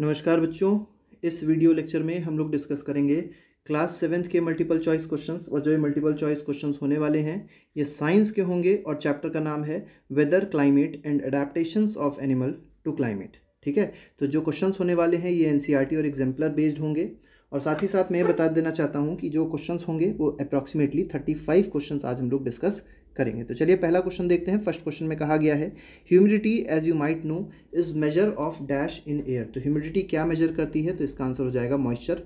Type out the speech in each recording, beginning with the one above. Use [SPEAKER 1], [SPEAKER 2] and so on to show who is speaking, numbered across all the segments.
[SPEAKER 1] नमस्कार बच्चों इस वीडियो लेक्चर में हम लोग डिस्कस करेंगे क्लास सेवेंथ के मल्टीपल चॉइस क्वेश्चंस और जो ये मल्टीपल चॉइस क्वेश्चंस होने वाले हैं ये साइंस के होंगे और चैप्टर का नाम है weather climate and adaptations of animal to climate ठीक है तो जो क्वेश्चंस होने वाले हैं ये एन e और एग्जाम्पलर बेस्ड होंगे और साथ ही साथ मैं बता देना चाहता हूँ कि जो क्वेश्चन होंगे वो अप्रॉक्सीमेटली थर्टी फाइव क्वेश्चन आज हम लोग डिस्कस करेंगे तो चलिए पहला क्वेश्चन देखते हैं फर्स्ट क्वेश्चन में कहा गया है humidity as you might know is measure of dash in air तो ह्यूमिडिटी क्या मेजर करती है तो इसका आंसर हो जाएगा मॉइस्चर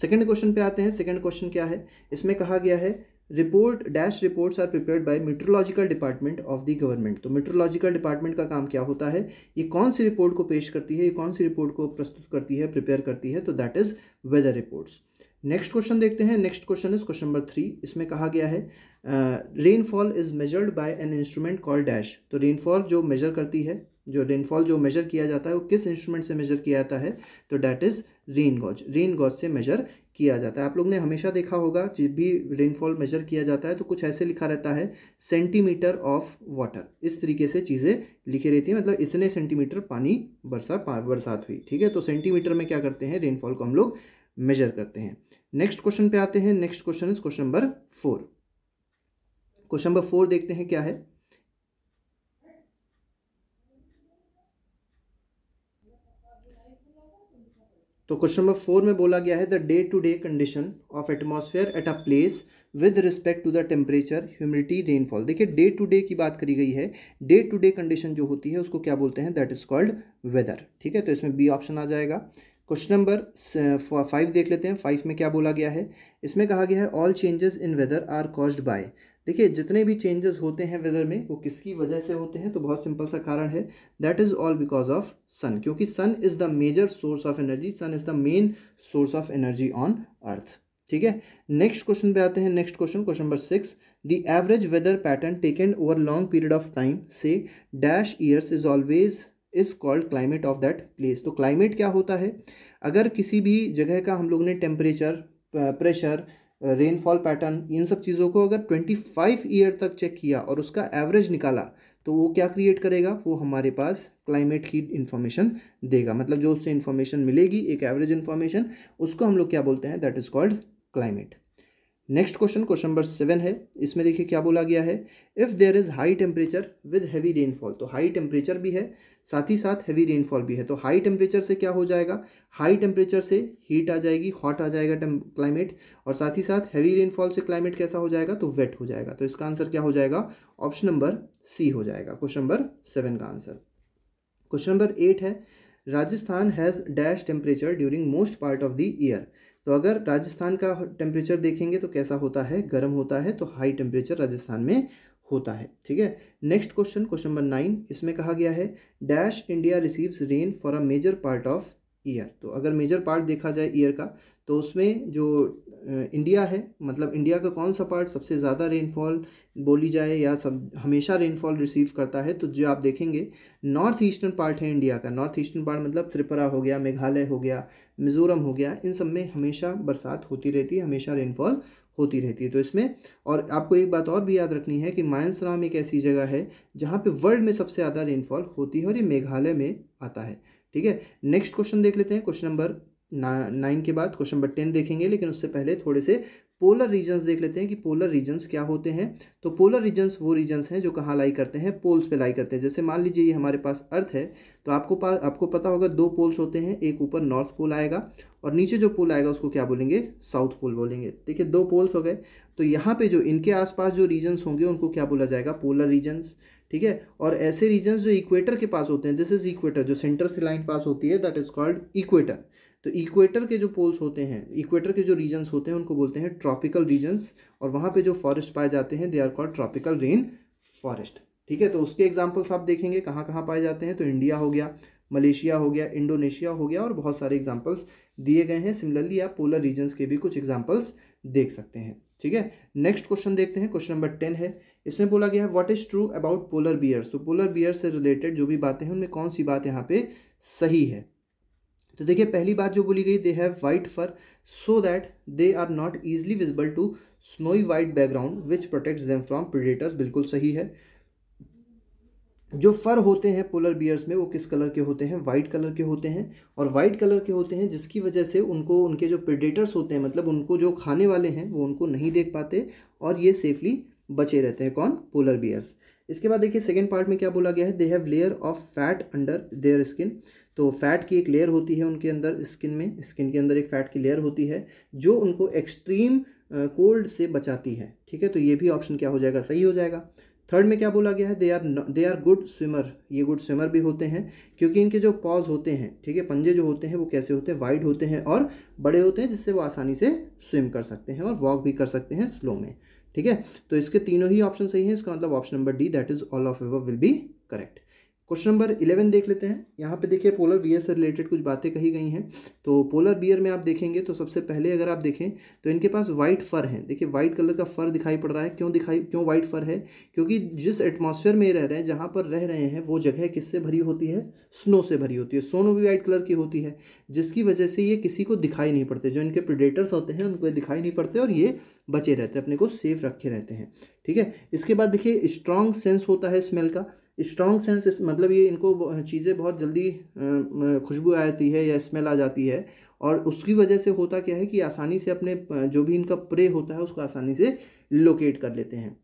[SPEAKER 1] सेकेंड क्वेश्चन पे आते हैं सेकेंड क्वेश्चन क्या है इसमें कहा गया है report dash reports are prepared by meteorological department of the government तो मेट्रोलॉजिकल डिपार्टमेंट का काम क्या होता है ये कौन सी रिपोर्ट को पेश करती है ये कौन सी रिपोर्ट को प्रस्तुत करती है प्रिपेयर करती है तो that is weather reports next question देखते हैं next question is question number three इसमें कहा गया है rainfall is measured by an instrument call dash तो रेनफॉल जो मेजर करती है जो रेनफॉल जो मेजर किया जाता है वो किस इंस्ट्रूमेंट से मेजर किया जाता है तो that is rain gauge rain gauge से मेजर किया जाता है आप लोग ने हमेशा देखा होगा जब भी रेनफॉल मेजर किया जाता है तो कुछ ऐसे लिखा रहता है सेंटीमीटर ऑफ वाटर इस तरीके से चीज़ें लिखी रहती हैं मतलब इतने सेंटीमीटर पानी बरसा बरसात हुई ठीक है तो सेंटीमीटर में क्या करते हैं रेनफॉल को हम लोग मेजर करते हैं नेक्स्ट क्वेश्चन पे आते हैं next question is question number four question number four देखते हैं क्या है तो क्वेश्चन नंबर फोर में बोला गया है the day to day condition of atmosphere at a place with respect to the temperature humidity rainfall देखिए डे टू डे की बात करी गई है डे टू डे कंडीशन जो होती है उसको क्या बोलते हैं दैट इज कॉल्ड वेदर ठीक है तो इसमें बी ऑप्शन आ जाएगा क्वेश्चन नंबर फाइव देख लेते हैं फाइव में क्या बोला गया है इसमें कहा गया है all changes in weather are caused by देखिए जितने भी चेंजेस होते हैं वेदर में वो किसकी वजह से होते हैं तो बहुत सिंपल सा कारण है that is all because of sun क्योंकि sun is the major source of energy sun is the main source of energy on earth ठीक है नेक्स्ट क्वेश्चन पे आते हैं next question question number six the average weather pattern taken over long period of time से dash years is always is called climate of that place तो climate क्या होता है अगर किसी भी जगह का हम लोग ने टेम्परेचर प्रेशर रेनफॉल पैटर्न इन सब चीज़ों को अगर ट्वेंटी फाइव ईयर तक चेक किया और उसका एवरेज निकाला तो वो क्या क्रिएट करेगा वो हमारे पास क्लाइमेट की इन्फॉर्मेशन देगा मतलब जो उससे इन्फॉर्मेशन मिलेगी एक एवरेज इन्फॉर्मेशन उसको हम लोग क्या बोलते हैं that is called climate next question question number seven है इसमें देखिए क्या बोला गया है if there is high temperature with heavy rainfall तो हाई टेम्परेचर भी है साथ ही साथ हैवी रेनफॉल भी है तो हाई टेम्परेचर से क्या हो जाएगा हाई टेम्परेचर से हीट आ जाएगी हॉट आ जाएगा क्लाइमेट और साथ ही साथ हैवी रेनफॉल से क्लाइमेट कैसा हो जाएगा तो वेट हो जाएगा तो इसका आंसर क्या हो जाएगा ऑप्शन नंबर सी हो जाएगा क्वेश्चन नंबर सेवन का आंसर क्वेश्चन नंबर एट है Rajasthan has dash temperature during most part of the year तो अगर राजस्थान का टेम्परेचर देखेंगे तो कैसा होता है गर्म होता है तो हाई टेम्परेचर राजस्थान में होता है ठीक है next question question number nine इसमें कहा गया है dash India receives rain for a major part of year तो अगर मेजर पार्ट देखा जाए ईयर का तो उसमें जो इंडिया है मतलब इंडिया का कौन सा पार्ट सबसे ज़्यादा रेनफॉल बोली जाए या सब हमेशा रेनफॉल रिसीव करता है तो जो आप देखेंगे नॉर्थ ईस्टर्न पार्ट है इंडिया का नॉर्थ ईस्टर्न पार्ट मतलब त्रिपुरा हो गया मेघालय हो गया मिज़ोरम हो गया इन सब में हमेशा बरसात होती रहती है हमेशा रेनफॉल होती रहती है तो इसमें और आपको एक बात और भी याद रखनी है कि मायनसराम एक ऐसी जगह है जहाँ पर वर्ल्ड में सबसे ज़्यादा रेनफॉल होती है और ये मेघालय में आता है ठीक है नेक्स्ट क्वेश्चन देख लेते हैं क्वेश्चन नंबर ना नाइन के बाद क्वेश्चन नंबर टेन देखेंगे लेकिन उससे पहले थोड़े से पोलर रीजन्स देख लेते हैं कि पोलर रीजन्स क्या होते हैं तो पोलर रीजन्स वो रीजन्स हैं जो कहाँ लाई करते हैं पोल्स पे लाई करते हैं जैसे मान लीजिए ये हमारे पास अर्थ है तो आपको पास आपको पता होगा दो पोल्स होते हैं एक ऊपर नॉर्थ पोल आएगा और नीचे जो पोल आएगा उसको क्या बोलेंगे साउथ पोल बोलेंगे देखिए दो पोल्स हो गए तो यहाँ पर जो इनके आसपास जो रीजन्स होंगे उनको क्या बोला जाएगा पोलर रीजन्स ठीक है और ऐसे रीजन्स जो इक्वेटर के पास होते हैं दिस इज इक्वेटर जो सेंटर से लाइन पास होती है दैट इज कॉल्ड इक्वेटर तो इक्वेटर के जो पोल्स होते हैं इक्वेटर के जो रीजन्स होते हैं उनको बोलते हैं ट्रॉपिकल रीजन्स और वहाँ पे जो फॉरेस्ट पाए जाते हैं they are called tropical rain forest ठीक है तो उसके एग्जाम्पल्स आप देखेंगे कहाँ कहाँ पाए जाते हैं तो इंडिया हो गया मलेशिया हो गया इंडोनेशिया हो गया और बहुत सारे एग्जाम्पल्स दिए गए हैं सिमिलरली आप पोलर रीजन्स के भी कुछ एग्जाम्पल्स देख सकते हैं ठीक है नेक्स्ट क्वेश्चन देखते हैं क्वेश्चन नंबर टेन है इसमें बोला गया है what is true about polar bears तो पोलर बियर्स से रिलेटेड जो भी बातें हैं उनमें कौन सी बात यहाँ पे सही है तो देखिए पहली बात जो बोली गई they have white fur so that they are not easily visible to snowy white background which protects them from predators बिल्कुल सही है जो फर होते हैं पोलर बियर्स में वो किस कलर के होते हैं वाइट कलर के होते हैं और वाइट कलर के होते हैं जिसकी वजह से उनको उनके जो प्रिडेटर्स होते हैं मतलब उनको जो खाने वाले हैं वो उनको नहीं देख पाते और ये सेफली बचे रहते हैं कौन पोलर बियर्स इसके बाद देखिए सेकेंड पार्ट में क्या बोला गया है they have layer of fat under their skin तो फैट की एक लेयर होती है उनके अंदर स्किन में स्किन के अंदर एक फ़ैट की लेयर होती है जो उनको एक्सट्रीम कोल्ड से बचाती है ठीक है तो ये भी ऑप्शन क्या हो जाएगा सही हो जाएगा थर्ड में क्या बोला गया है they are they are good swimmer ये गुड स्विमर भी होते हैं क्योंकि इनके जो पॉज होते हैं ठीक है पंजे जो होते हैं वो कैसे होते हैं वाइड होते हैं और बड़े होते हैं जिससे वो आसानी से स्विम कर सकते हैं और वॉक भी कर सकते हैं स्लो में ठीक है तो इसके तीनों ही ऑप्शन सही हैं इसका मतलब option number D that is all of ever will be correct question number eleven देख लेते हैं यहाँ पे देखिए पोलर बियर से रिलेटेड कुछ बातें कही गई हैं तो पोलर बियर में आप देखेंगे तो सबसे पहले अगर आप देखें तो इनके पास वाइट फर है देखिए वाइट कलर का फर दिखाई पड़ रहा है क्यों दिखाई क्यों वाइट फर है क्योंकि जिस एटमॉस्फेयर में रह रहे हैं जहाँ पर रह रहे हैं वो जगह किससे भरी होती है स्नो से भरी होती है सोनो भी वाइट कलर की होती है जिसकी वजह से ये किसी को दिखाई नहीं पड़ते जो इनके प्रिडेटर्स होते हैं उनको दिखाई नहीं पड़ते और ये बचे रहते हैं अपने को सेफ रखे रहते हैं ठीक है इसके बाद देखिए स्ट्रॉन्ग सेंस होता है स्मेल का स्ट्रॉन्ग सेंस मतलब ये इनको चीज़ें बहुत जल्दी खुशबू आ जाती है या स्मेल आ जाती है और उसकी वजह से होता क्या है कि आसानी से अपने जो भी इनका प्रे होता है उसको आसानी से लोकेट कर लेते हैं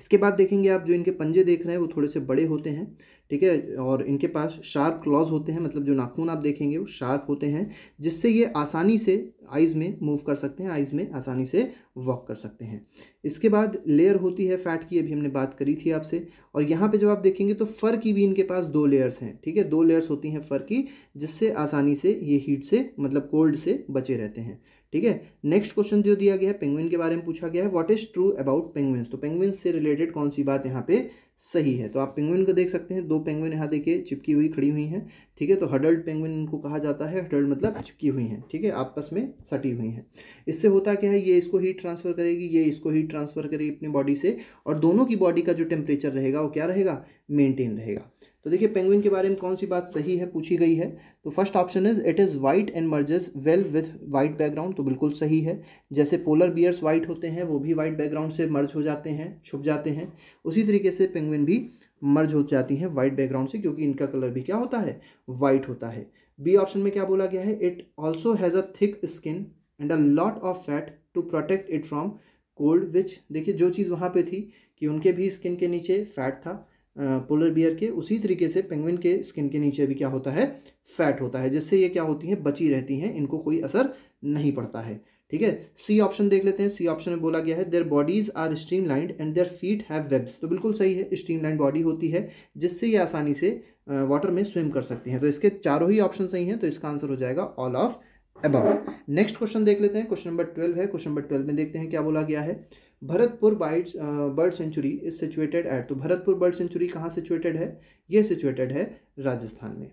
[SPEAKER 1] इसके बाद देखेंगे आप जो इनके पंजे देख रहे हैं वो थोड़े से बड़े होते हैं ठीक है और इनके पास शार्प क्लॉज होते हैं मतलब जो नाखून आप देखेंगे वो शार्प होते हैं जिससे ये आसानी से आइज़ में मूव कर सकते हैं आइज़ में आसानी से वॉक कर सकते हैं इसके बाद लेयर होती है फैट की अभी हमने बात करी थी आपसे और यहाँ पे जब आप देखेंगे तो फ़र की भी इनके पास दो लेयर्स हैं ठीक है दो लेयर्स होती हैं फ़र की जिससे आसानी से ये हीट से मतलब कोल्ड से बचे रहते हैं ठीक है नेक्स्ट क्वेश्चन जो दिया गया है पेंगुइन के बारे में पूछा गया है what is true about penguins तो पेंगुइन से रिलेटेड कौन सी बात यहाँ पे सही है तो आप पेंगुइन को देख सकते हैं दो पेंगुइन यहाँ देखिए चिपकी हुई खड़ी हुई हैं ठीक है तो हडल्ड पेंगुइन इनको कहा जाता है हडल्ड मतलब चिपकी हुई हैं ठीक है आपस में सटी हुई हैं इससे होता क्या है ये इसको हीट ट्रांसफ़र करेगी ये इसको हीट ट्रांसफ़र करेगी अपनी बॉडी से और दोनों की बॉडी का जो टेम्परेचर रहेगा वो क्या रहेगा मेनटेन रहेगा तो देखिए पेंगुइन के बारे में कौन सी बात सही है पूछी गई है तो first option is it is white and merges well with white background तो बिल्कुल सही है जैसे पोलर बियर्स वाइट होते हैं वो भी वाइट बैकग्राउंड से मर्ज हो जाते हैं छुप जाते हैं उसी तरीके से पेंगुइन भी मर्ज हो जाती हैं वाइट बैकग्राउंड से क्योंकि इनका कलर भी क्या होता है वाइट होता है बी ऑप्शन में क्या बोला गया है it also has a thick skin and a lot of fat to protect it from cold which देखिए जो चीज़ वहाँ पर थी कि उनके भी स्किन के नीचे फैट था पोलर बियर के उसी तरीके से पेंगुइन के स्किन के नीचे भी क्या होता है फैट होता है जिससे ये क्या होती हैं बची रहती हैं इनको कोई असर नहीं पड़ता है ठीक है सी ऑप्शन देख लेते हैं सी ऑप्शन में बोला गया है their bodies are streamlined and their feet have webs तो बिल्कुल सही है स्ट्रीम लाइंड बॉडी होती है जिससे ये आसानी से वाटर में स्विम कर सकती हैं तो इसके चारों ही ऑप्शन सही हैं तो इसका आंसर हो जाएगा all of about next question देख लेते हैं क्वेश्चन नंबर ट्वेल्व है क्वेश्चन नंबर ट्वेल्व में देखते हैं क्या बोला गया है Bharatpur bite bird sanctuary is situated at तो भरतपुर बर्ड सेंचुरी कहाँ सिचुएटेड है ये सिचुएटेड है राजस्थान में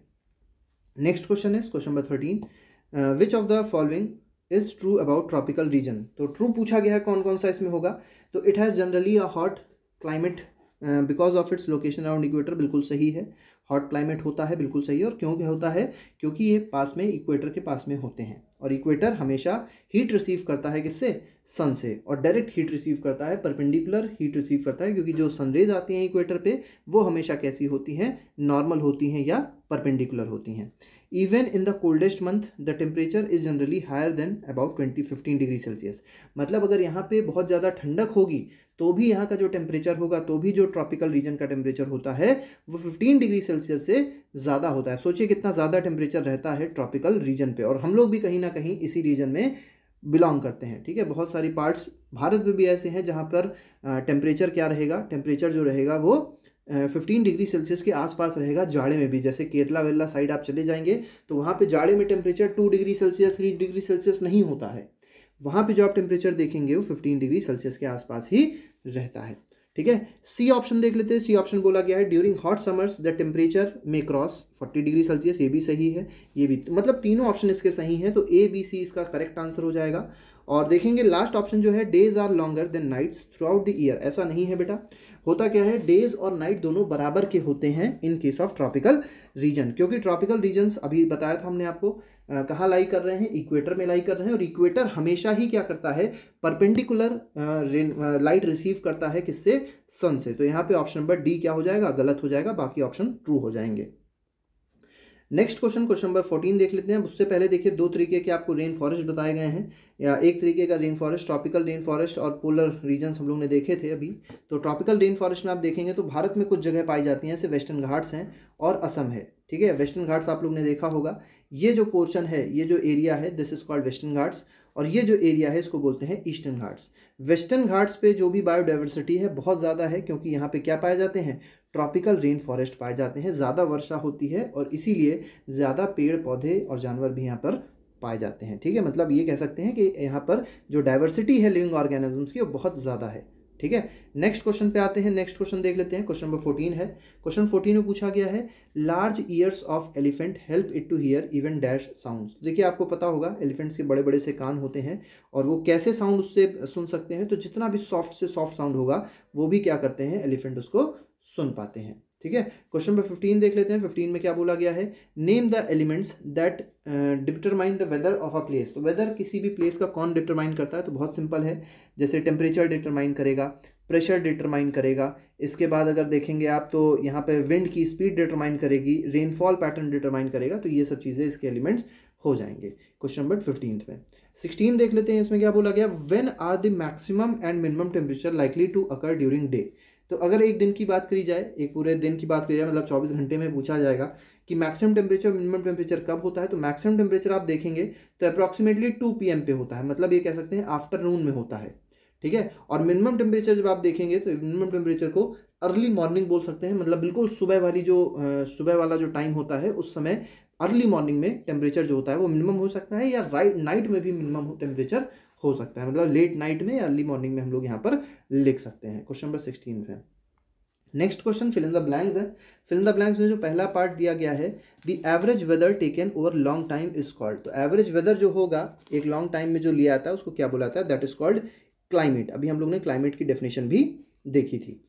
[SPEAKER 1] next question is question number thirteen which of the following is true about tropical region तो ट्रू पूछा गया है कौन कौन सा इसमें होगा तो it has generally a hot climate because of its location around equator बिल्कुल सही है हॉट क्लाइमेट होता है बिल्कुल सही है और क्यों होता है क्योंकि ये पास में इक्वेटर के पास में होते हैं और इक्वेटर हमेशा हीट रिसीव करता है किससे सन से और डायरेक्ट हीट रिसीव करता है परपेंडिकुलर हीट रिसीव करता है क्योंकि जो सनरेज आती हैं इक्वेटर पे वो हमेशा कैसी होती हैं नॉर्मल होती हैं या परपेंडिकुलर होती हैं even in the coldest month the temperature is generally higher than about twenty fifteen degree Celsius मतलब अगर यहाँ पे बहुत ज़्यादा ठंडक होगी तो भी यहाँ का जो टेम्परेचर होगा तो भी जो ट्रॉपिकल रीजन का टेम्परेचर होता है वो फिफ्टीन डिग्री सेल्सियस से ज़्यादा होता है सोचिए कितना ज़्यादा टेम्परेचर रहता है ट्रॉपिकल रीजन पर और हम लोग भी कहीं ना कहीं इसी रीजन में बिलोंग करते हैं ठीक है बहुत सारी पार्ट्स भारत में भी ऐसे हैं जहाँ पर टेम्परेचर क्या रहेगा टेम्परेचर जो रहेगा वो फिफ्टीन डिग्री सेल्सियस के आसपास रहेगा जाड़े में भी जैसे केरला वेरला साइड आप चले जाएंगे तो वहाँ पे जाड़े में temperature two degree Celsius three degree Celsius नहीं होता है वहाँ पे जो आप टेम्परेचर देखेंगे वो फिफ्टीन डिग्री सेल्सियस के आसपास ही रहता है ठीक है सी ऑप्शन देख लेते हैं सी ऑप्शन बोला गया है during hot summers the temperature may cross forty degree Celsius ये भी सही है ये भी मतलब तीनों ऑप्शन इसके सही हैं तो ए बी सी इसका करेक्ट आंसर हो जाएगा और देखेंगे लास्ट ऑप्शन जो है days are longer than nights throughout the year ऐसा नहीं है बेटा होता क्या है डेज और नाइट दोनों बराबर के होते हैं in case of tropical region क्योंकि ट्रॉपिकल रीजन्स अभी बताया था हमने आपको कहाँ लाई कर रहे हैं इक्वेटर में लाई कर रहे हैं और इक्वेटर हमेशा ही क्या करता है परपेंडिकुलर लाइट रिसीव करता है किससे सन से तो यहाँ पे ऑप्शन नंबर डी क्या हो जाएगा गलत हो जाएगा बाकी ऑप्शन ट्रू हो जाएंगे next question question number fourteen देख लेते हैं उससे पहले देखिए दो तरीके के आपको रेन फॉरेस्ट बताए गए हैं या एक तरीके का rain forest tropical rain forest और पोलर रीजन्स हम लोग ने देखे थे अभी तो ट्रॉपिकल रेन फॉरेस्ट में आप देखेंगे तो भारत में कुछ जगह पाई जाती हैं जैसे वेस्टर्न घाट्स हैं और असम है ठीक है वेस्टर्न घाट्स आप लोग ने देखा होगा ये जो पोर्शन है ये जो एरिया है this is called western Ghats और ये जो एरिया है इसको बोलते हैं ईस्टर्न घाट्स वेस्टर्न घाट्स पे जो भी बायोडाइवर्सिटी है बहुत ज़्यादा है क्योंकि यहाँ पे क्या पाए जाते हैं ट्रॉपिकल रेन फॉरेस्ट पाए जाते हैं ज़्यादा वर्षा होती है और इसीलिए ज़्यादा पेड़ पौधे और जानवर भी यहाँ पर पाए जाते हैं ठीक है मतलब ये कह सकते हैं कि यहाँ पर जो डाइवर्सिटी है लिविंग ऑर्गेनिजम्स की वो बहुत ज़्यादा है ठीक है नेक्स्ट क्वेश्चन पे आते हैं नेक्स्ट क्वेश्चन देख लेते हैं क्वेश्चन नंबर फोर्टीन है क्वेश्चन फोर्टीन में पूछा गया है large ears of elephant help it to hear even dash sound देखिए आपको पता होगा एलिफेंट्स के बड़े बड़े से कान होते हैं और वो कैसे साउंड उससे सुन सकते हैं तो जितना भी सॉफ्ट से सॉफ्ट साउंड होगा वो भी क्या करते हैं एलिफेंट उसको सुन पाते हैं ठीक है क्वेश्चन नंबर फिफ्टीन देख लेते हैं फिफ्टीन में क्या बोला गया है name the elements that determine the weather of a place तो वेदर किसी भी प्लेस का कौन डिटरमाइन करता है तो बहुत सिंपल है जैसे टेम्परेचर डिटरमाइन करेगा प्रेशर डिटरमाइन करेगा इसके बाद अगर देखेंगे आप तो यहाँ पे विंड की स्पीड डिटरमाइन करेगी रेनफॉल पैटर्न डिटरमाइन करेगा तो ये सब चीज़ें इसके एलिमेंट्स हो जाएंगे क्वेश्चन नंबर फिफ्टीन में सिक्सटीन देख लेते हैं इसमें क्या बोला गया when are the maximum and minimum temperature likely to occur during day तो अगर एक दिन की बात करी जाए एक पूरे दिन की बात करी जाए मतलब चौबीस घंटे में पूछा जाएगा कि मैक्सिमम टेम्परेचर मिनिमम टेम्परेचर कब होता है तो मैक्सिमम टेम्परेचर आप देखेंगे तो अप्रॉक्सीमेटली टू पी पे होता है मतलब ये कह सकते हैं आफ्टरनून में होता है ठीक है और मिनिमम टेम्परेचर जब आप देखेंगे तो मिनिमम टेम्परेचर को अर्ली मॉर्निंग बोल सकते हैं मतलब बिल्कुल सुबह वाली जो सुबह वाला जो टाइम होता है उस समय अर्ली मॉर्निंग में टेम्परेचर जो होता है वो मिनिमम हो सकता है या राइट नाइट में भी मिनिमम टेम्परेचर हो सकता है मतलब लेट नाइट में या अर्ली मॉर्निंग में हम लोग यहाँ पर लिख सकते हैं क्वेश्चन नंबर सिक्सटीन पे next question fill in the blanks है फिल इन द ब्लैंक्स में जो पहला पार्ट दिया गया है the average weather taken over long time is called तो एवरेज वेदर जो होगा एक लॉन्ग टाइम में जो लिया आता है उसको क्या बुलाता है दैट इज कॉल्ड क्लाइमेट अभी हम लोग ने क्लाइमेट की डेफिनेशन भी देखी थी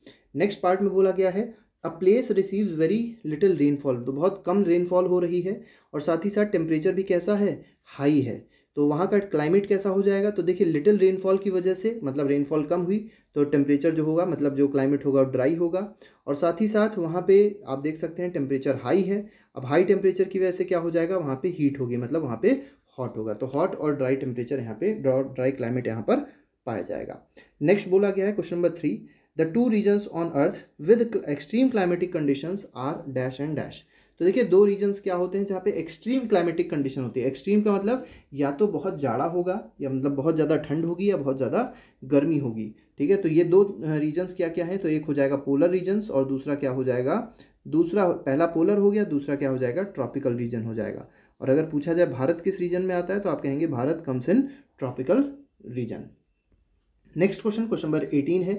[SPEAKER 1] नेक्स्ट पार्ट में बोला गया है a place receives very little rainfall तो बहुत कम रेनफॉल हो रही है और साथ ही साथ टेम्परेचर भी कैसा है हाई है तो वहाँ का क्लाइमेट कैसा हो जाएगा तो देखिए लिटिल रेनफॉल की वजह से मतलब रेनफॉल कम हुई तो टेम्परेचर जो होगा मतलब जो क्लाइमेट होगा ड्राई होगा और साथ ही साथ वहाँ पे आप देख सकते हैं टेम्परेचर हाई है अब हाई टेम्परेचर की वजह से क्या हो जाएगा वहाँ पे हीट होगी मतलब वहाँ पे हॉट होगा तो हॉट और ड्राई टेम्परेचर यहाँ पे ड्राई क्लाइमेट यहाँ पर पाया जाएगा नेक्स्ट बोला गया है question number three the two regions on earth with extreme climatic condition are dash and dash तो देखिए दो रीजन्स क्या होते हैं जहाँ पे एक्सट्रीम क्लाइमेटिक कंडीशन होती है एक्सट्रीम का मतलब या तो बहुत जाड़ा होगा या मतलब बहुत ज़्यादा ठंड होगी या बहुत ज़्यादा गर्मी होगी ठीक है तो ये दो रीजन्स क्या क्या हैं तो एक हो जाएगा पोलर रीजन्स और दूसरा क्या हो जाएगा दूसरा पहला पोलर हो गया दूसरा क्या हो जाएगा ट्रॉपिकल रीजन हो जाएगा और अगर पूछा जाए भारत किस रीजन में आता है तो आप कहेंगे Bharat comes in tropical region next question question number eighteen है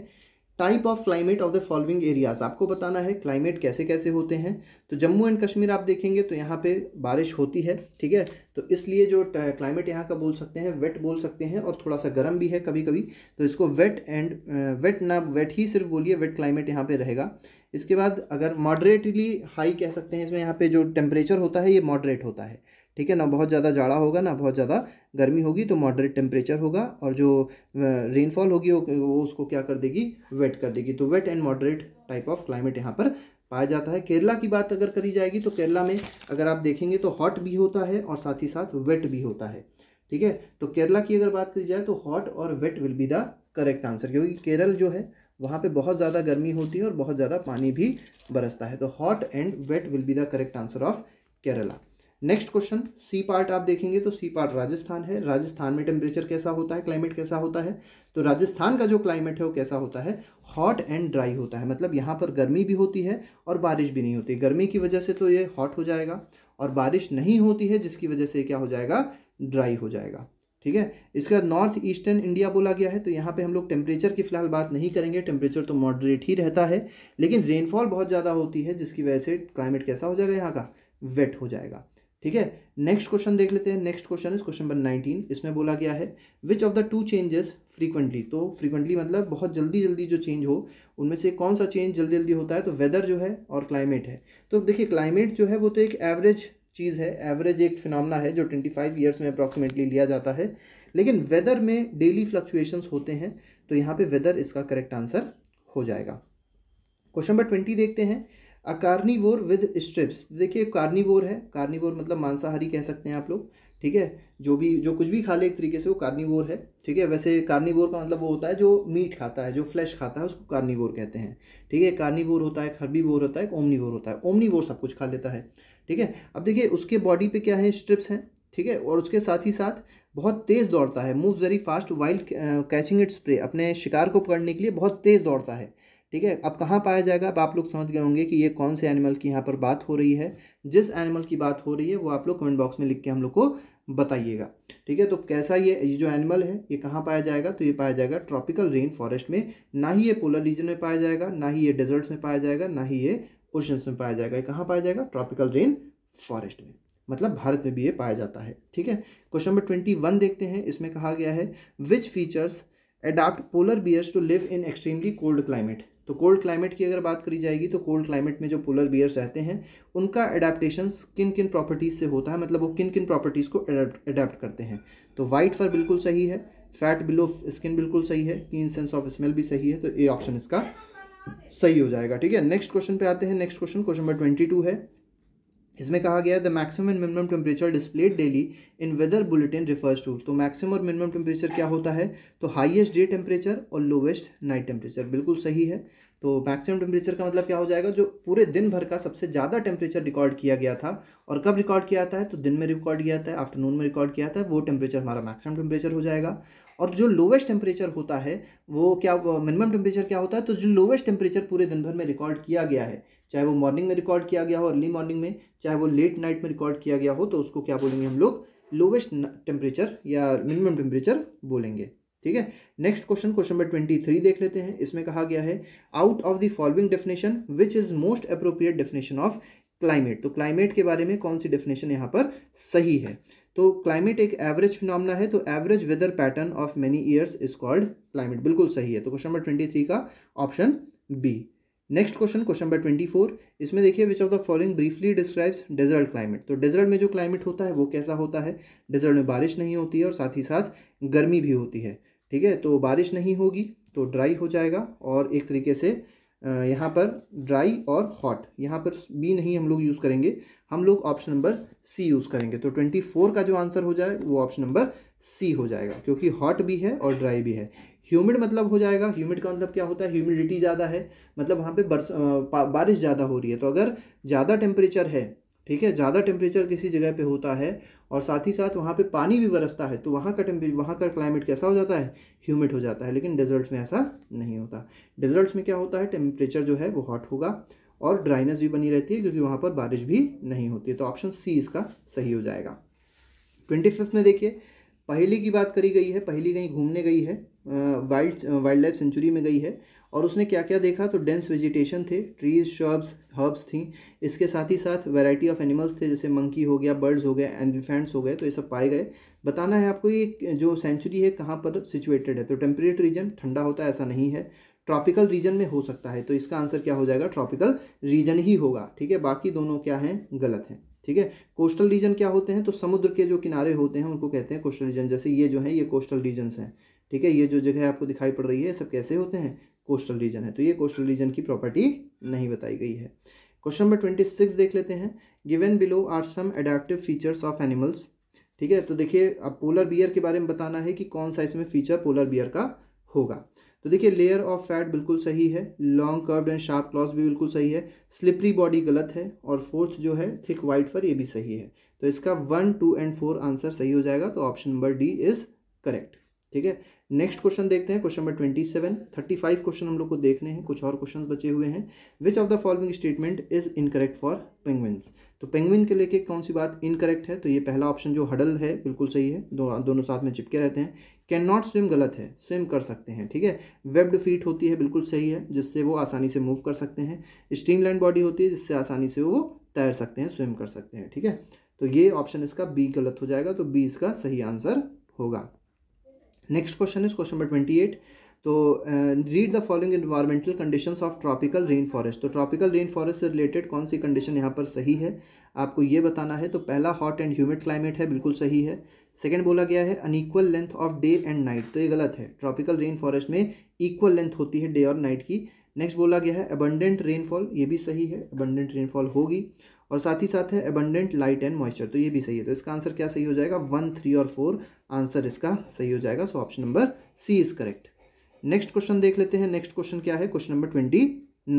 [SPEAKER 1] type of climate of the following areas आपको बताना है क्लाइमेट कैसे कैसे होते हैं तो जम्मू एंड कश्मीर आप देखेंगे तो यहाँ पे बारिश होती है ठीक है तो इसलिए जो क्लाइमेट यहाँ का बोल सकते हैं वेट बोल सकते हैं और थोड़ा सा गर्म भी है कभी कभी तो इसको वेट एंड वेट ना वेट ही सिर्फ बोलिए वेट क्लाइमेट यहाँ पर रहेगा इसके बाद अगर मॉडरेटली हाई कह सकते हैं इसमें यहाँ पर जो टेम्परेचर होता है ये मॉडरेट होता है ठीक है ना बहुत ज़्यादा जाड़ा होगा ना बहुत ज़्यादा गर्मी होगी तो मॉडरेट टेम्परेचर होगा और जो रेनफॉल होगी वो उसको क्या कर देगी वेट कर देगी तो wet and moderate type of climate यहाँ पर पाया जाता है केरला की बात अगर करी जाएगी तो केरला में अगर आप देखेंगे तो हॉट भी होता है और साथ ही साथ वेट भी होता है ठीक है तो केरला की अगर बात करी जाए तो हॉट और wet will be the correct answer क्योंकि केरल जो है वहाँ पे बहुत ज़्यादा गर्मी होती है और बहुत ज़्यादा पानी भी बरसता है तो hot and wet will be the correct answer of Kerala next question C part आप देखेंगे तो सी पार्ट राजस्थान है राजस्थान में टेम्परेचर कैसा होता है क्लाइमेट कैसा होता है तो राजस्थान का जो क्लाइमेट है वो कैसा होता है हॉट एंड ड्राई होता है मतलब यहाँ पर गर्मी भी होती है और बारिश भी नहीं होती गर्मी की वजह से तो ये हॉट हो जाएगा और बारिश नहीं होती है जिसकी वजह से क्या हो जाएगा ड्राई हो जाएगा ठीक है इसके बाद नॉर्थ ईस्टर्न इंडिया बोला गया है तो यहाँ पे हम लोग टेम्परेचर की फिलहाल बात नहीं करेंगे टेम्परेचर तो मॉडरेट ही रहता है लेकिन रेनफॉल बहुत ज़्यादा होती है जिसकी वजह से क्लाइमेट कैसा हो जाएगा यहाँ का वेट हो जाएगा ठीक है नेक्स्ट क्वेश्चन देख लेते हैं next question is question number nineteen इसमें बोला गया है which of the two changes frequently तो फ्रीक्वेंटली मतलब बहुत जल्दी जल्दी जो चेंज हो उनमें से कौन सा चेंज जल्दी जल्दी होता है तो वेदर जो है और क्लाइमेट है तो देखिए क्लाइमेट जो है वो तो एक एवरेज चीज़ है एवरेज एक फिनमना है जो ट्वेंटी फाइव ईयर्स में अप्रॉक्सीमेटली लिया जाता है लेकिन वेदर में डेली फ्लक्चुएशंस होते हैं तो यहाँ पे वेदर इसका करेक्ट आंसर हो जाएगा क्वेश्चन नंबर ट्वेंटी देखते हैं अ कार्निवोर विद स्ट्रिप्स देखिए कार्निवोर है कार्निवोर मतलब मांसाहारी कह सकते हैं आप लोग ठीक है जो भी जो कुछ भी खा ले एक तरीके से वो कार्निवोर है ठीक है वैसे कार्निवोर का मतलब वो होता है जो मीट खाता है जो फ्लैश खाता है उसको कार्निवोर कहते हैं ठीक है कार्निवोर होता है वोर होता है ओमनीवोर होता है ओमनीवोर सब कुछ खा लेता है ठीक है अब देखिए उसके बॉडी पे क्या है स्ट्रिप्स हैं ठीक है और उसके साथ ही साथ बहुत तेज़ दौड़ता है move very fast wild catching it spray अपने शिकार को पकड़ने के लिए बहुत तेज़ दौड़ता है ठीक है अब कहाँ पाया जाएगा अब आप लोग समझ गए होंगे कि ये कौन से एनिमल की यहाँ पर बात हो रही है जिस एनिमल की बात हो रही है वो आप लोग कमेंट बॉक्स में लिख के हम लोग को बताइएगा ठीक है तो कैसा ये ये जो एनिमल है ये कहाँ पाया जाएगा तो ये पाया जाएगा ट्रॉपिकल रेन फॉरेस्ट में ना ही ये पोलर रीजन में पाया जाएगा ना ही ये डेजर्ट्स में पाया जाएगा ना ही ये ओशंस में पाया जाएगा ये कहाँ पाया जाएगा ट्रॉपिकल रेन फॉरेस्ट में मतलब भारत में भी ये पाया जाता है ठीक है क्वेश्चन नंबर ट्वेंटी वन देखते हैं इसमें कहा गया है which features adapt polar bears to live in extremely cold climate तो कोल्ड क्लाइमेट की अगर बात करी जाएगी तो कोल्ड क्लाइमेट में जो पोलर बियर्स रहते हैं उनका एडाप्टेशन किन किन प्रॉपर्टीज़ से होता है मतलब वो किन किन प्रॉपर्टीज़ को अडेप्ट करते हैं तो वाइट फर बिल्कुल सही है फैट बिलो स्किन बिल्कुल सही है कीन सेंस ऑफ स्मेल भी सही है तो ए ऑप्शन इसका सही हो जाएगा ठीक है नेक्स्ट क्वेश्चन पे आते हैं next question question number twenty two है इसमें कहा गया the maximum and minimum temperature displayed daily in weather bulletin refers to तो मैक्सिमम और मिनिमम टेम्परेचर क्या होता है तो हाईएस्ट डे टेम्परेचर और लोवेस्ट नाइट टेम्परेचर बिल्कुल सही है तो मैक्सिमम टेम्परेचर का मतलब क्या हो जाएगा जो पूरे दिन भर का सबसे ज़्यादा टेम्परेचर रिकॉर्ड किया गया था और कब रिकॉर्ड किया जाता है तो दिन में रिकॉर्ड किया जाता है आफ्टरनून में रिकॉर्ड किया जाता है वो टेम्परेचर हमारा मैक्सिमम टेम्परेचर हो जाएगा और जो लोवेस्ट टेम्परेचर होता है वो क्या मिनिमम टेम्परेचर क्या होता है तो जो लोवेस्ट टेम्परेचर पूरे दिन भर में रिकॉर्ड किया गया है चाहे वो मॉर्निंग में रिकॉर्ड किया गया हो अर्ली मॉर्निंग में चाहे वो लेट नाइट में रिकॉर्ड किया गया हो तो उसको क्या बोलेंगे हम लोग लोवेस्ट टेम्परेचर या मिनिमम टेम्परेचर बोलेंगे ठीक है next question question number twenty three देख लेते हैं इसमें कहा गया है out of the following definition which is most appropriate definition of climate तो क्लाइमेट के बारे में कौन सी डेफिनेशन यहाँ पर सही है तो क्लाइमेट एक एवरेज फिनोमना है तो average weather pattern of many years is called climate बिल्कुल सही है तो क्वेश्चन नंबर ट्वेंटी थ्री का option B next question question number twenty four इसमें देखिए which of the following briefly describes desert climate तो डेजर्ट में जो क्लाइमेट होता है वो कैसा होता है डेजर्ट में बारिश नहीं होती है और साथ ही साथ गर्मी भी होती है ठीक है तो बारिश नहीं होगी तो ड्राई हो जाएगा और एक तरीके से यहाँ पर ड्राई और हॉट यहाँ पर बी नहीं हम लोग यूज़ करेंगे हम लोग ऑप्शन नंबर सी यूज़ करेंगे तो ट्वेंटी फोर का जो आंसर हो जाए वो ऑप्शन नंबर सी हो जाएगा क्योंकि हॉट भी है और ड्राई भी है ह्यूमिड मतलब हो जाएगा ह्यूमिड का मतलब क्या होता है ह्यूमिडिटी ज़्यादा है मतलब वहाँ पे बरस बारिश ज़्यादा हो रही है तो अगर ज़्यादा टेम्परेचर है ठीक है ज़्यादा टेम्परेचर किसी जगह पे होता है और साथ ही साथ वहाँ पे पानी भी बरसता है तो वहाँ का टेम्परे वहाँ का क्लाइमेट कैसा हो जाता है ह्यूमिड हो जाता है लेकिन डेजर्ट्स में ऐसा नहीं होता डेजर्ट्स में क्या होता है टेम्परेचर जो है वो हॉट होगा और ड्राइनेस भी बनी रहती है क्योंकि वहाँ पर बारिश भी नहीं होती है तो ऑप्शन सी इसका सही हो जाएगा ट्वेंटी में देखिए पहली की बात करी गई है पहली कहीं घूमने गई है वाइल्ड वाइल्ड लाइफ सेंचुरी में गई है और उसने क्या क्या देखा तो डेंस वेजिटेशन थे ट्रीज शर्ब्स हर्ब्स थी इसके साथ ही साथ वैरायटी ऑफ एनिमल्स थे जैसे मंकी हो गया बर्ड्स हो गए एलिफेंट्स हो गए तो ये सब पाए गए बताना है आपको ये जो सेंचुरी है कहाँ पर सिचुएटेड है तो टेम्परेट रीजन ठंडा होता है ऐसा नहीं है ट्रॉपिकल रीजन में हो सकता है तो इसका आंसर क्या हो जाएगा ट्रॉपिकल रीजन ही होगा ठीक है बाकी दोनों क्या हैं गलत हैं ठीक है कोस्टल रीजन क्या होते हैं तो समुद्र के जो किनारे होते हैं उनको कहते हैं कोस्टल रीजन जैसे ये जो है ये कोस्टल रीजन्स हैं ठीक है ये जो जगह आपको दिखाई पड़ रही है सब कैसे होते हैं कोस्टल रीजन है तो ये कोस्टल रीजन की प्रॉपर्टी नहीं बताई गई है क्वेश्चन नंबर ट्वेंटी सिक्स देख लेते हैं given below are some adaptive features of animals ठीक है तो देखिए अब पोलर बियर के बारे में बताना है कि कौन सा इसमें फीचर पोलर बियर का होगा तो देखिए लेयर ऑफ फैट बिल्कुल सही है long curved and sharp claws भी बिल्कुल सही है स्लिपरी बॉडी गलत है और फोर्थ जो है थिक वाइट फर ये भी सही है तो इसका one two and four answer सही हो जाएगा तो option number D is correct ठीक है नेक्स्ट क्वेश्चन देखते हैं question number twenty seven thirty five question हम लोग को देखने हैं कुछ और क्वेश्चन बचे हुए हैं which of the following statement is incorrect for penguins तो पेंगविन के लेके कौन सी बात इनकरेक्ट है तो ये पहला ऑप्शन जो हडल है बिल्कुल सही है दो, दोनों साथ में चिपके रहते हैं कैन नॉट स्विम गलत है स्विम कर सकते हैं ठीक है वेब्ड फीट होती है बिल्कुल सही है जिससे वो आसानी से मूव कर सकते हैं स्ट्रीमलाइन बॉडी होती है जिससे आसानी से वो तैर सकते हैं स्विम कर सकते हैं ठीक है तो ये ऑप्शन इसका बी गलत हो जाएगा तो बी इसका सही आंसर होगा next question is question number twenty eight तो read the following environmental condition of tropical rain forest तो ट्रॉपिकल रेन फॉरेस्ट से रिलेटेड कौन सी कंडीशन यहाँ पर सही है आपको ये बताना है तो पहला हॉट एंड ह्यूमिड क्लाइमेट है बिल्कुल सही है सेकेंड बोला गया है unequal length of day and night तो ये गलत है ट्रॉपिकल रेन फॉरेस्ट में इक्वल लेंथ होती है डे और नाइट की नेक्स्ट बोला गया है अबंडेंट रेनफॉल ये भी सही है अबंडेंट रेनफॉल होगी और साथ ही साथ है एबंडेंट लाइट एंड मॉइस्चर तो ये भी सही है तो इसका आंसर क्या सही हो जाएगा वन थ्री और फोर आंसर इसका सही हो जाएगा so option number C is correct next question देख लेते हैं नेक्स्ट क्वेश्चन क्या है क्वेश्चन नंबर ट्वेंटी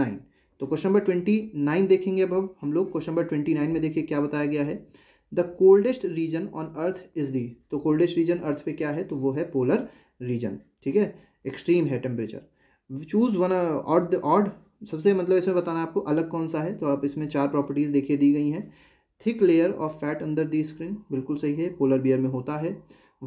[SPEAKER 1] नाइन तो क्वेश्चन नंबर ट्वेंटी नाइन देखेंगे अब हम लोग क्वेश्चन नंबर ट्वेंटी नाइन में देखिए क्या बताया गया है the coldest region on earth is the तो कोल्डेस्ट रीजन अर्थ पे क्या है तो वो है पोलर रीजन ठीक है एक्सट्रीम है temperature choose one odd odd सबसे मतलब इसमें बताना आपको अलग कौन सा है तो आप इसमें चार प्रॉपर्टीज़ देखिए दी गई हैं थिक लेयर ऑफ फैट अंदर दी स्क्रीन बिल्कुल सही है पोलर बियर में होता है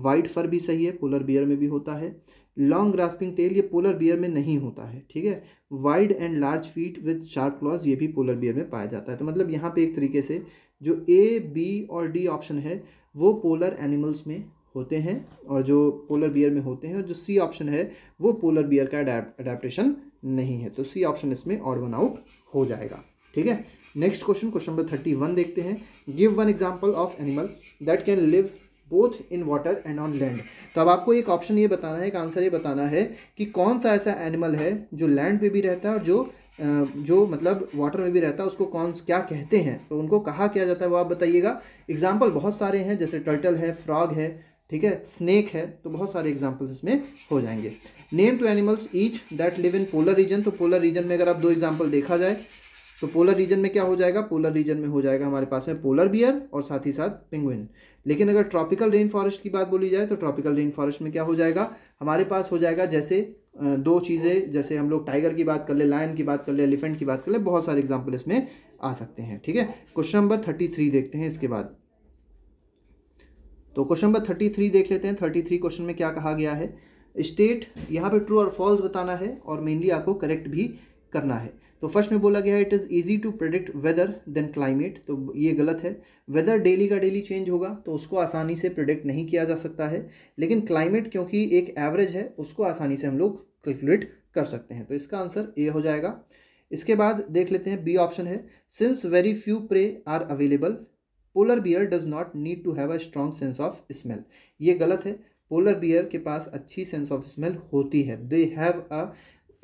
[SPEAKER 1] वाइट फर भी सही है पोलर बियर में भी होता है लॉन्ग ग्रास्पिंग टेल ये पोलर बियर में नहीं होता है ठीक है wide and large feet with sharp claws ये भी पोलर बियर में पाया जाता है तो मतलब यहाँ पे एक तरीके से जो ए बी और डी ऑप्शन है वो पोलर एनिमल्स में होते हैं और जो पोलर बियर में होते हैं और जो सी ऑप्शन है वो पोलर बियर का अडेप्टेशन नहीं है तो सी ऑप्शन इसमें और वन आउट हो जाएगा ठीक है next question question number thirty one देखते हैं give one example of animal that can live both in water and on land तो अब आपको एक ऑप्शन ये बताना है एक आंसर ये बताना है कि कौन सा ऐसा एनिमल है जो लैंड पे भी रहता है और जो जो मतलब वाटर में भी रहता है उसको कौन क्या कहते हैं तो उनको कहा क्या जाता है वो आप बताइएगा एग्जाम्पल बहुत सारे हैं जैसे टर्टल है फ्रॉग है ठीक है स्नेक है तो बहुत सारे एग्जाम्पल्स इसमें हो जाएंगे name two animals each that live in polar region तो पोलर रीजन में अगर आप दो एग्जाम्पल देखा जाए तो पोलर रीजन में क्या हो जाएगा पोलर रीजन में हो जाएगा हमारे पास में पोलर बियर और साथ ही साथ पिंगविन लेकिन अगर ट्रॉपिकल रेन फॉरेस्ट की बात बोली जाए तो ट्रॉपिकल रेन फॉरेस्ट में क्या हो जाएगा हमारे पास हो जाएगा जैसे दो चीज़ें जैसे हम लोग टाइगर की बात कर ले लायन की बात कर ले एलिफेंट की बात कर ले बहुत सारे एग्जाम्पल इसमें आ सकते हैं ठीक है क्वेश्चन नंबर थर्टी थ्री देखते हैं इसके बाद तो क्वेश्चन नंबर थर्टी थ्री देख लेते हैं थर्टी थ्री क्वेश्चन में क्या कहा गया है स्टेट यहाँ पे ट्रू और फॉल्स बताना है और मेनली आपको करेक्ट भी करना है तो फर्स्ट में बोला गया है it is easy to predict weather than climate तो ये गलत है वेदर डेली का डेली चेंज होगा तो उसको आसानी से प्रिडिक्ट नहीं किया जा सकता है लेकिन क्लाइमेट क्योंकि एक एवरेज है उसको आसानी से हम लोग कैलकुलेट कर सकते हैं तो इसका आंसर ए हो जाएगा इसके बाद देख लेते हैं बी ऑप्शन है since very few prey are available polar bear does not need to have a strong sense of smell ये गलत है पोलर बियर के पास अच्छी सेंस ऑफ स्मेल होती है they have a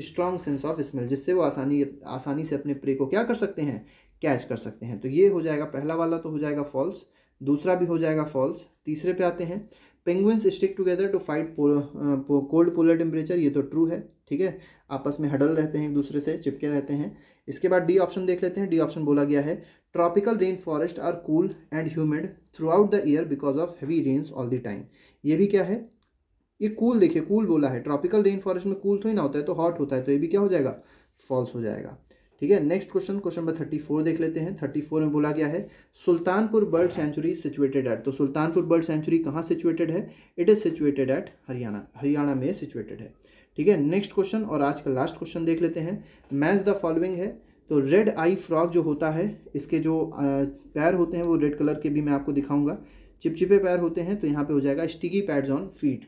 [SPEAKER 1] strong sense of smell जिससे वो आसानी आसानी से अपने प्रे को क्या कर सकते हैं कैच कर सकते हैं तो ये हो जाएगा पहला वाला तो हो जाएगा फॉल्स दूसरा भी हो जाएगा फॉल्स तीसरे पे आते हैं penguins stick together to fight cold polar temperature ये तो ट्रू है ठीक है आपस में हडल रहते हैं एक दूसरे से चिपके रहते हैं इसके बाद डी ऑप्शन देख लेते हैं डी ऑप्शन बोला गया है tropical rain forest are cool and humid throughout the year because of heavy rains all the time ये भी क्या है ये कूल देखिए कूल बोला है ट्रॉपिकल रेन फॉरेस्ट में कूल तो ही ना होता है तो हॉट होता है तो ये भी क्या हो जाएगा फॉल्स हो जाएगा ठीक है next question question number thirty four देख लेते हैं थर्टी फोर में बोला गया है Sultanpur bird sanctuary situated at तो सुल्तानपुर बर्ड सेंचुरी कहाँ सिचुएटेड है it is situated at Haryana Haryana में सिचुएटेड है ठीक है नेक्स्ट क्वेश्चन और आज का लास्ट क्वेश्चन देख लेते हैं मैच द फॉलोइंग है तो रेड आई फ्रॉग जो होता है इसके जो पैर होते हैं वो रेड कलर के भी मैं आपको दिखाऊंगा चिपचिपे पैर होते हैं तो यहाँ पे हो जाएगा स्टिकी पैड्स ऑन फीट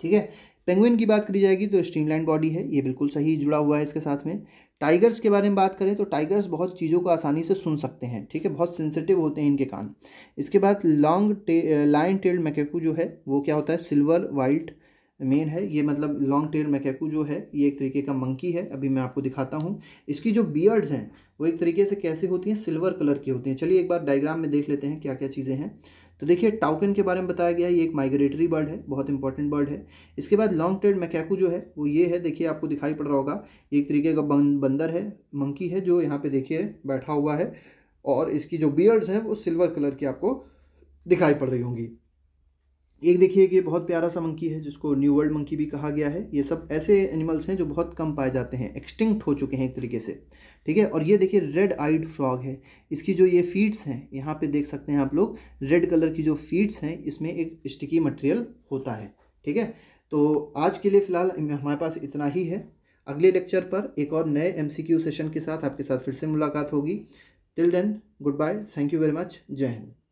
[SPEAKER 1] ठीक है पेंगुइन की बात करी जाएगी तो स्ट्रीमलाइन बॉडी है ये बिल्कुल सही जुड़ा हुआ है इसके साथ में टाइगर्स के बारे में बात करें तो टाइगर्स बहुत चीज़ों को आसानी से सुन सकते हैं ठीक है बहुत सेंसिटिव होते हैं इनके कान इसके बाद लॉन्ग टे लाइन टेल्ड मैकेकू जो है वो क्या होता है सिल्वर वाइट मेन है ये मतलब लॉन्ग टेल मैकेकू जो है ये एक तरीके का मंकी है अभी मैं आपको दिखाता हूँ इसकी जो बियर्ड्स हैं वो एक तरीके से कैसे होती हैं सिल्वर कलर की होती हैं चलिए एक बार डायग्राम में देख लेते हैं क्या क्या चीज़ें हैं तो देखिए टाउकन के बारे में बताया गया है ये एक माइग्रेटरी बर्ड है बहुत इंपॉर्टेंट बर्ड है इसके बाद लॉन्ग टेड मैकेकू जो है वो ये है देखिए आपको दिखाई पड़ रहा होगा एक तरीके का बंदर है मंकी है जो यहाँ पे देखिए बैठा हुआ है और इसकी जो बियर्ड्स हैं वो सिल्वर कलर की आपको दिखाई पड़ रही होंगी एक देखिए कि बहुत प्यारा सा मंकी है जिसको न्यू वर्ल्ड मंकी भी कहा गया है ये सब ऐसे एनिमल्स हैं जो बहुत कम पाए जाते हैं एक्सटिंक्ट हो चुके हैं एक तरीके से ठीक है और ये देखिए रेड आइड फ्रॉग है इसकी जो ये फीड्स हैं यहाँ पे देख सकते हैं आप लोग रेड कलर की जो फीड्स हैं इसमें एक स्टिकी मटेरियल होता है ठीक है तो आज के लिए फ़िलहाल हमारे पास इतना ही है अगले लेक्चर पर एक और नए एम सेशन के साथ आपके साथ फिर से मुलाकात होगी till then good bye thank you very much जय हिंद